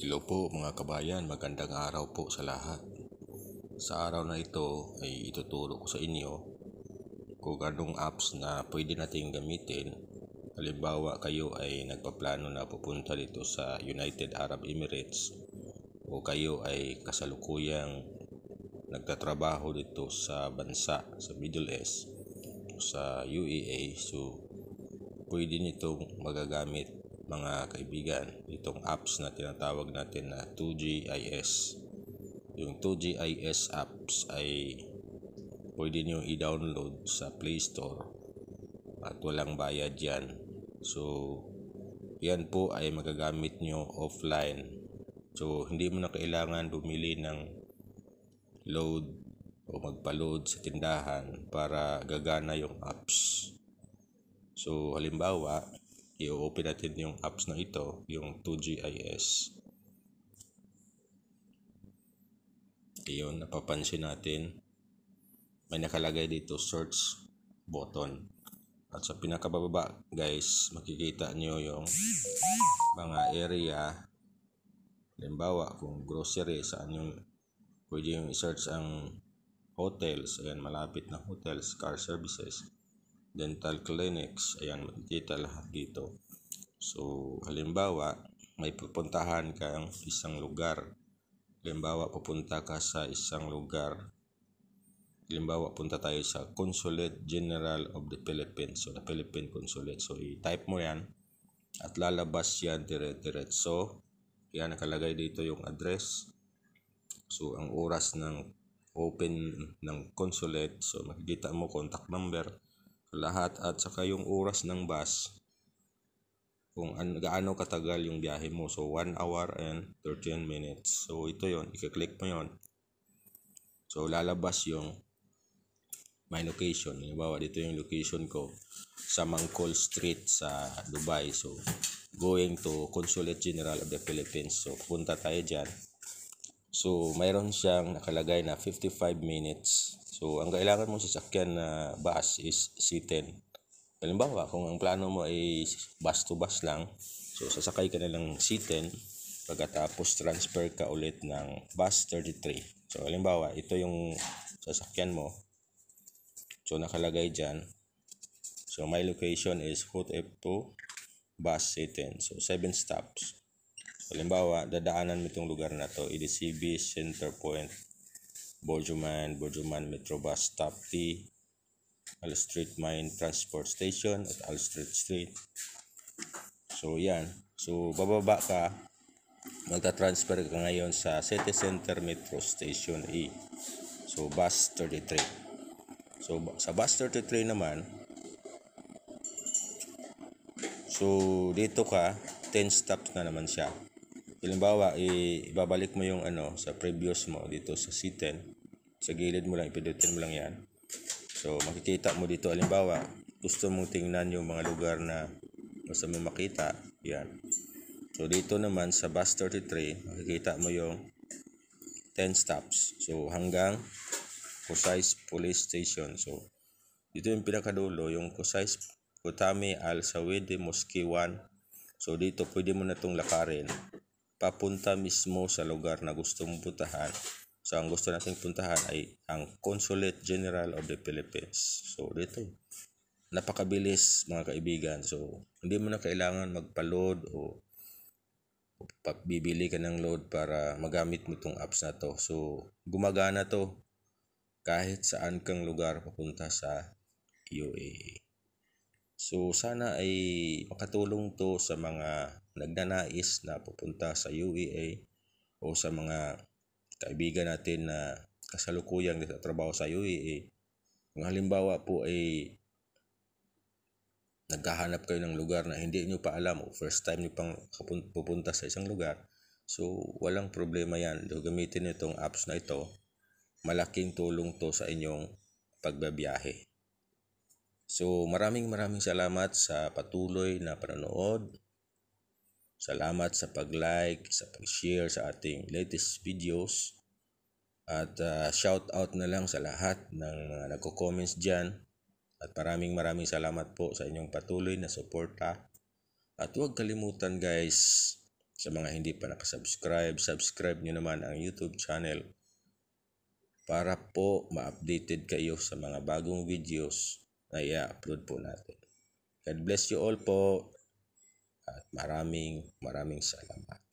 Hello po mga kabayan, magandang araw po sa lahat. Sa araw na ito ay ituturo ko sa inyo kung anong apps na pwede nating gamitin. Halimbawa kayo ay nagpaplano na pupunta dito sa United Arab Emirates o kayo ay kasalukuyang nagtatrabaho dito sa bansa sa Middle East sa UAE so pwede nitong magagamit mga kaibigan, itong apps na tinatawag natin na 2GIS. Yung 2GIS apps ay pwede nyo i-download sa Play Store at walang bayad yan. So, yan po ay magagamit nyo offline. So, hindi mo na kailangan bumili ng load o magpa-load sa tindahan para gagana yung apps. So, halimbawa, i-open natin yung apps na ito, yung 2GIS. Iyon, napapansin natin. May nakalagay dito, search button. At sa pinakababa, guys, makikita nyo yung mga area. Halimbawa, kung grocery, saan yung pwede yung search ang hotels. Ayan, malapit na hotels, car services dental clinics. Ayan, makikita lahat dito. So, halimbawa, may pupuntahan kang isang lugar. Halimbawa, pupunta ka sa isang lugar. Halimbawa, punta tayo sa Consulate General of the Philippines. So, the Philippine Consulate. So, i-type mo yan at lalabas yan dire-diretso. Kaya nakalagay dito yung address. So, ang oras ng open ng consulate. So, makikita mo contact number lahat at saka yung oras ng bus kung an gaano katagal yung biyahe mo. So, 1 hour and 13 minutes. So, ito yon I-click mo yon So, lalabas yung my location. Halimbawa, dito yung location ko sa Mangkol Street sa Dubai. So, going to Consulate General of the Philippines. So, punta tayo dyan. So, mayroon siyang nakalagay na 55 minutes So, ang kailangan mong sasakyan na bus is C10. Halimbawa, kung ang plano mo ay bus to bus lang, so sasakay ka na lang C10, pagkatapos transfer ka ulit ng bus 33. So, halimbawa, ito yung sasakyan mo. So, nakalagay dyan. So, my location is Hood F2, bus C10. So, 7 stops. halimbawa, dadaanan mo itong lugar na to, It is CB Center Point Borjuman, Borjuman Metrobus Stop T, Al Street Mine Transport Station at Al Street Street. So yan. So bababa ka, magta-transfer ka ngayon sa City Center Metro Station E. So bus 33. So sa bus 33 naman, so dito ka, 10 stops na naman siya. Halimbawa, ibabalik mo yung ano sa previous mo dito sa C10. Sa gilid mo lang, ipindutin mo lang yan. So, makikita mo dito. Halimbawa, gusto mong tingnan yung mga lugar na gusto mong makita. Yan. So, dito naman sa bus 33, makikita mo yung 10 stops. So, hanggang Kusais Police Station. So, dito yung pinakadulo, yung Kusais Kutami Al-Sawede Mosque 1. So, dito pwede mo na itong lakarin papunta mismo sa lugar na gusto mong puntahan. So, ang gusto nating puntahan ay ang Consulate General of the Philippines. So, dito. Napakabilis, mga kaibigan. So, hindi mo na kailangan magpa-load o bibili ka ng load para magamit mo itong apps na to. So, gumagana to kahit saan kang lugar papunta sa UAE. So sana ay makatulong to sa mga nagnanais na pupunta sa UEA o sa mga kaibigan natin na kasalukuyang nagtatrabaho sa UEA. Kung halimbawa po ay naghahanap kayo ng lugar na hindi nyo pa alam o first time nyo pang pupunta sa isang lugar, so walang problema yan. Gamitin nyo itong apps na ito. Malaking tulong to sa inyong pagbabiyahe. So maraming maraming salamat sa patuloy na panonood. Salamat sa pag-like, sa pag-share sa ating latest videos. At uh, shout out na lang sa lahat ng uh, nagko-comments dyan. At maraming maraming salamat po sa inyong patuloy na suporta. At huwag kalimutan guys, sa mga hindi pa nakasubscribe, subscribe nyo naman ang YouTube channel para po ma-updated kayo sa mga bagong videos ay i-upload po natin. God bless you all po at maraming maraming salamat.